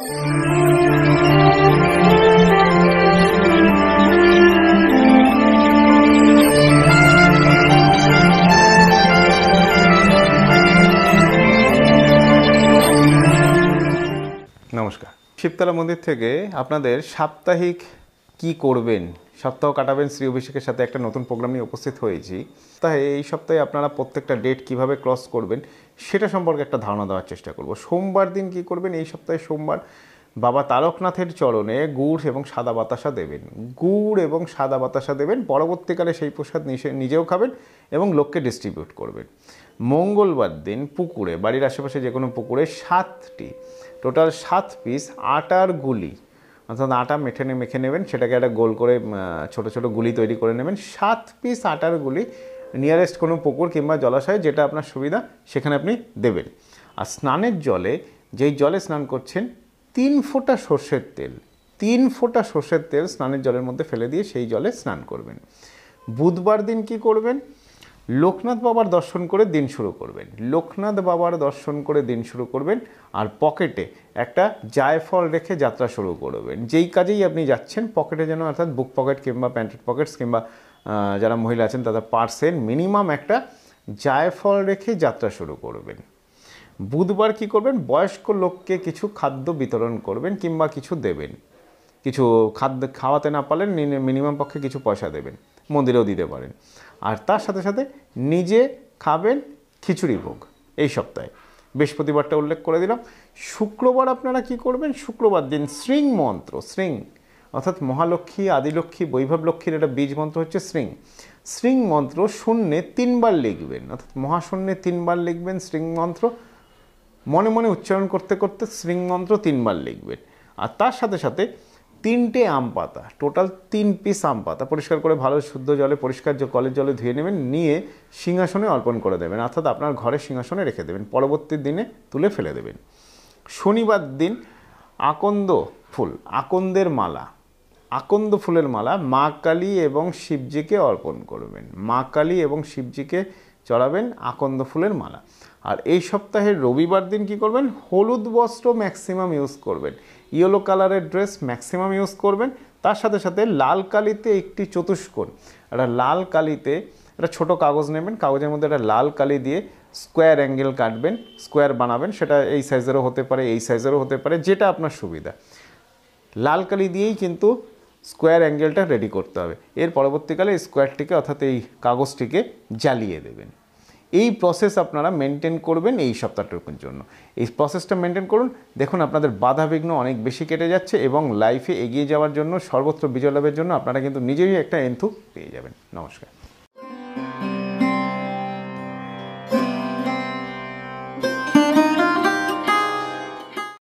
নমস্কার শিবতলা মন্দির থেকে আপনাদের সাপ্তাহিক কি করবেন সপ্তাহ কাটাবেন শ্রী অভিষেকের সাথে একটা নতুন প্রোগ্রাম নিয়ে উপস্থিত হয়েছি তাই এই সপ্তাহে আপনারা প্রত্যেকটা ডেট কিভাবে ক্রস করবেন সেটা সম্পর্কে একটা ধারণা দেওয়ার চেষ্টা করব সোমবার দিন কি করবেন এই সপ্তাহে সোমবার বাবা তারকনাথের চরণে গুড় এবং সাদা বাতাসা দেবেন গুড় এবং সাদা বাতাসা দেবেন পরবর্তীকালে সেই প্রসাদ নিজেও খাবেন এবং লোককে ডিস্ট্রিবিউট করবেন মঙ্গলবার দিন পুকুরে বাড়ির আশেপাশে যে কোনো পুকুরে সাতটি টোটাল সাত পিস আটার গুলি অর্থাৎ আটা মেখে মেখে নেবেন সেটাকে একটা গোল করে ছোট ছোট গুলি তৈরি করে নেবেন সাত পিস আটার গুলি নিয়ারেস্ট কোনো পুকুর কিংবা জলাশয় যেটা আপনার সুবিধা সেখানে আপনি দেবেন আর স্নানের জলে যেই জলে স্নান করছেন তিন ফোঁটা সর্ষের তেল তিন ফোঁটা সর্ষের তেল স্নানের জলের মধ্যে ফেলে দিয়ে সেই জলে স্নান করবেন বুধবার দিন কি করবেন লোকনাথ বাবার দর্শন করে দিন শুরু করবেন লোকনাথ বাবার দর্শন করে দিন শুরু করবেন আর পকেটে একটা জায়ফল রেখে যাত্রা শুরু করবেন যেই কাজেই আপনি যাচ্ছেন পকেটে যেন অর্থাৎ বুক পকেট কিংবা প্যান্টেড পকেটস কিংবা যারা মহিলা আছেন তাদের পার্সেন মিনিমাম একটা জায়ফল রেখে যাত্রা শুরু করবেন বুধবার কি করবেন বয়স্ক লোককে কিছু খাদ্য বিতরণ করবেন কিংবা কিছু দেবেন কিছু খাদ্য খাওয়াতে না পারলেন মিনিমাম পক্ষে কিছু পয়সা দেবেন মন্দিরেও দিতে পারেন আর তার সাথে সাথে নিজে খাবেন খিচুড়ি ভোগ এই সপ্তাহে বৃহস্পতিবারটা উল্লেখ করে দিলাম শুক্রবার আপনারা কি করবেন শুক্রবার দিন শ্রীং মন্ত্র শ্রীং অর্থাৎ মহালক্ষ্মী আদিলক্ষ্মী লক্ষ্মীর একটা বীজ মন্ত্র হচ্ছে শ্রীং শ্রীং মন্ত্র শূন্যে তিনবার লিখবেন অর্থাৎ মহাশূন্যে তিনবার লিখবেন শ্রীং মন্ত্র মনে মনে উচ্চারণ করতে করতে শ্রীং মন্ত্র তিনবার লিখবেন আর তার সাথে সাথে তিনটে আম পাতা টোটাল তিন পিস আম পাতা পরিষ্কার করে ভালো শুদ্ধ জলে পরিষ্কার কলের জলে ধুয়ে নেবেন নিয়ে সিংহাসনে অর্পণ করে দেবেন অর্থাৎ আপনার ঘরে সিংহাসনে রেখে দেবেন পরবর্তী দিনে তুলে ফেলে দেবেন শনিবার দিন আকন্দ ফুল আকন্দের মালা আকন্দ ফুলের মালা মা কালী এবং শিবজিকে অর্পণ করবেন মা কালী এবং শিবজিকে চড়াবেন আকন্দ ফুলের মালা আর এই সপ্তাহের রবিবার দিন কি করবেন হলুদ বস্ত্র ম্যাক্সিমাম ইউজ করবেন ইয়েলো কালারের ড্রেস ম্যাক্সিমাম ইউজ করবেন তার সাথে সাথে লাল কালিতে একটি চতুষ্কোণ একটা লাল কালিতে একটা ছোট কাগজ নেবেন কাগজের মধ্যে একটা লাল কালি দিয়ে স্কোয়ার অ্যাঙ্গেল কাটবেন স্কোয়ার বানাবেন সেটা এই সাইজেরও হতে পারে এই সাইজেরও হতে পারে যেটা আপনার সুবিধা লাল কালি দিয়েই কিন্তু স্কোয়ার অ্যাঙ্গেলটা রেডি করতে হবে এর পরবর্তীকালে স্কোয়ারটিকে অর্থাৎ এই কাগজটিকে জ্বালিয়ে দেবেন এই প্রসেস আপনারা মেনটেন করবেন এই সপ্তাহটুকুর জন্য এই প্রসেসটা মেনটেন করুন দেখুন আপনাদের বাধা বিঘ্ন অনেক বেশি কেটে যাচ্ছে এবং লাইফে এগিয়ে যাওয়ার জন্য সর্বত্র বিজয় লাভের জন্য আপনারা কিন্তু নিজেই একটা এন্থু পেয়ে যাবেন নমস্কার